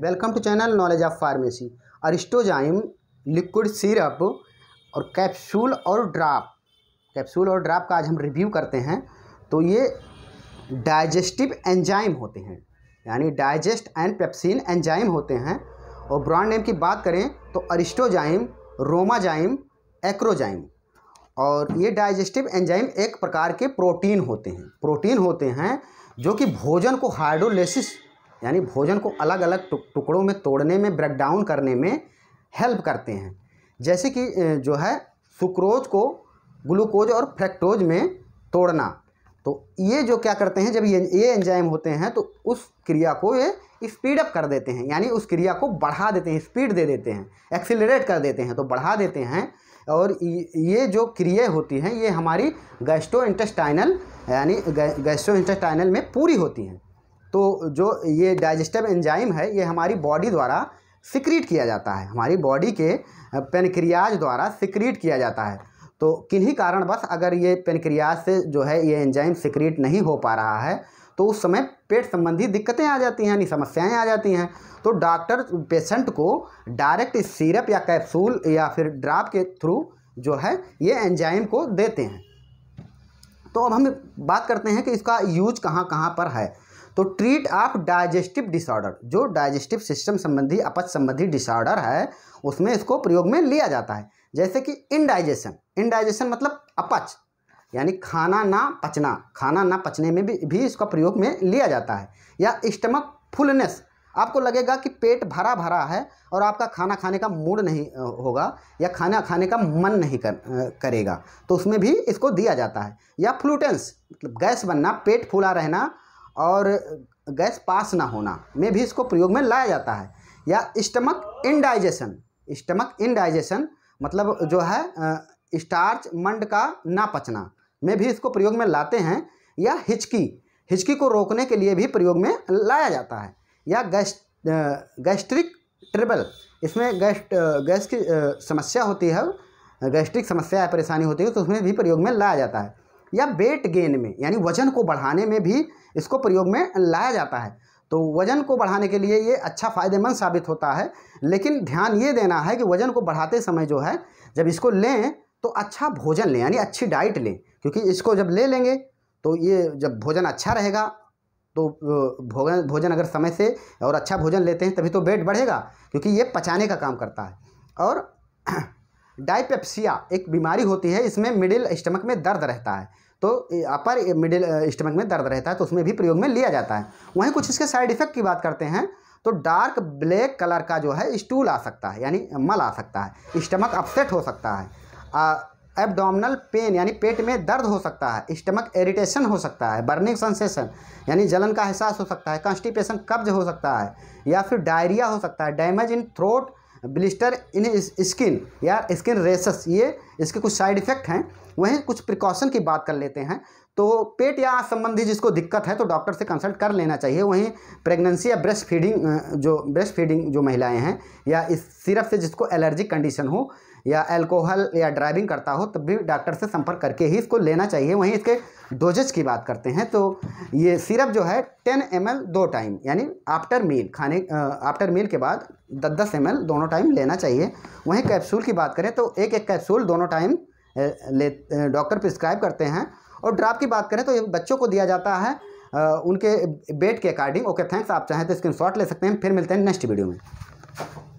welcome to channel knowledge of pharmacy Aristozyme liquid syrup और capsule और drop capsule और drop का आज हम रिव्यू करते हैं तो ये डाइजेस्टिव एंजाइम होते हैं यानी डाइजेस्ट एंड पेप्सिन एंजाइम होते हैं और ब्रांड नेम की बात करें तो अरिस्टोजाइम रोमाजाइम एक्रोजाइम और ये डाइजेस्टिव एंजाइम एक प्रकार के प्रोटीन होते हैं प्रोटीन होते हैं जो कि भोजन को हाइड्रोलेसिस यानी भोजन को अलग अलग टुकड़ों में तोड़ने में ब्रेक डाउन करने में हेल्प करते हैं जैसे कि जो है सुक्रोज को ग्लूकोज और फ्रैक्टोज में तोड़ना तो ये जो क्या करते हैं जब ये ये एंजाइम होते हैं तो उस क्रिया को ये स्पीड अप कर देते हैं यानी उस क्रिया को बढ़ा देते हैं स्पीड दे देते हैं एक्सिलरेट कर देते हैं तो बढ़ा देते हैं और ये जो क्रिया होती हैं ये हमारी गैस्ट्रो इंटेस्टाइनल यानी गैस्ट्रो इंटेस्टाइनल में पूरी होती हैं तो जो ये डाइजेस्टिव एंजाइम है ये हमारी बॉडी द्वारा सिक्रीट किया जाता है हमारी बॉडी के पेनक्रियाज द्वारा सिक्रीट किया जाता है तो किन्हीं बस अगर ये पेनक्रियाज से जो है ये एंजाइम सिक्रीट नहीं हो पा रहा है तो उस समय पेट संबंधी दिक्कतें आ जाती हैं यानी समस्याएं आ जाती हैं तो डॉक्टर पेशेंट को डायरेक्ट सिरप या कैप्सूल या फिर ड्राप के थ्रू जो है ये एंजाइम को देते हैं तो अब हम बात करते हैं कि इसका यूज कहाँ कहाँ पर है तो ट्रीट ऑफ डाइजेस्टिव डिसऑर्डर जो डाइजेस्टिव सिस्टम संबंधी अपच संबंधी डिसऑर्डर है उसमें इसको प्रयोग में लिया जाता है जैसे कि इनडाइजेशन इनडाइजेशन मतलब अपच यानी खाना ना पचना खाना ना पचने में भी, भी इसका प्रयोग में लिया जाता है या स्टमक फुलनेस आपको लगेगा कि पेट भरा भरा है और आपका खाना खाने का मूड नहीं होगा या खाना खाने का मन नहीं कर, करेगा तो उसमें भी इसको दिया जाता है या फ्लूटेंस मतलब गैस बनना पेट फूला रहना और गैस पास ना होना में भी इसको प्रयोग में लाया जाता है या स्टमक इनडाइजेशन स्टमक इनडाइजेशन मतलब जो है स्टार्च मंड का ना पचना में भी इसको प्रयोग में लाते हैं या हिचकी हिचकी को रोकने के लिए भी प्रयोग में लाया जाता है या गैस गैस्ट्रिक ट्रिबल इसमें गैस्ट गैस की समस्या होती है गैस्ट्रिक समस्या या परेशानी होती है तो उसमें भी प्रयोग में लाया जाता है या वेट गेन में यानी वजन को बढ़ाने में भी इसको प्रयोग में लाया जाता है तो वजन को बढ़ाने के लिए ये अच्छा फ़ायदेमंद साबित होता है लेकिन ध्यान ये देना है कि वजन को बढ़ाते समय जो है जब इसको लें तो अच्छा भोजन लें यानी अच्छी डाइट लें क्योंकि इसको जब ले लेंगे तो ये जब भोजन अच्छा रहेगा तो भोजन भोजन अगर समय से और अच्छा भोजन लेते हैं तभी तो वेट बढ़ेगा क्योंकि ये पचाने का काम करता है और डाइपेप्सिया एक बीमारी होती है इसमें मिडिल स्टमक में दर्द रहता है तो अपर मिडिल स्टमक में दर्द रहता है तो उसमें भी प्रयोग में लिया जाता है वहीं कुछ इसके साइड इफेक्ट की बात करते हैं तो डार्क ब्लैक कलर का जो है स्टूल आ सकता है यानी मल आ सकता है स्टमक अपसेट हो सकता है एबडोमिनल पेन यानी पेट में दर्द हो सकता है स्टमक इरिटेशन हो सकता है बर्निंग सेंसेशन यानी जलन का एहसास हो सकता है कॉन्स्टिपेशन कब्ज हो सकता है या फिर डायरिया हो सकता है damage in throat blister in skin या स्किन रेसस ये इसके कुछ साइड इफेक्ट हैं वहीं कुछ प्रिकॉशन की बात कर लेते हैं तो पेट या संबंधी जिसको दिक्कत है तो डॉक्टर से कंसल्ट कर लेना चाहिए वहीं प्रेगनेंसी या ब्रेस्ट फीडिंग जो ब्रेस्ट फीडिंग जो महिलाएं हैं या इस सिरप से जिसको एलर्जिक कंडीशन हो या अल्कोहल या ड्राइविंग करता हो तब भी डॉक्टर से संपर्क करके ही इसको लेना चाहिए वहीं इसके डोजेज की बात करते हैं तो ये सिरप जो है टेन एम दो टाइम यानी आफ्टर मील खाने आफ्टर मील के बाद दस दस एम दोनों टाइम लेना चाहिए वहीं कैप्सूल की बात करें तो एक एक कैप्सूल दोनों टाइम ले डॉक्टर प्रिस्क्राइब करते हैं और ड्राप की बात करें तो ये बच्चों को दिया जाता है उनके बेट के अकॉर्डिंग ओके थैंक्स आप चाहें तो स्क्रीन ले सकते हैं फिर मिलते हैं नेक्स्ट वीडियो में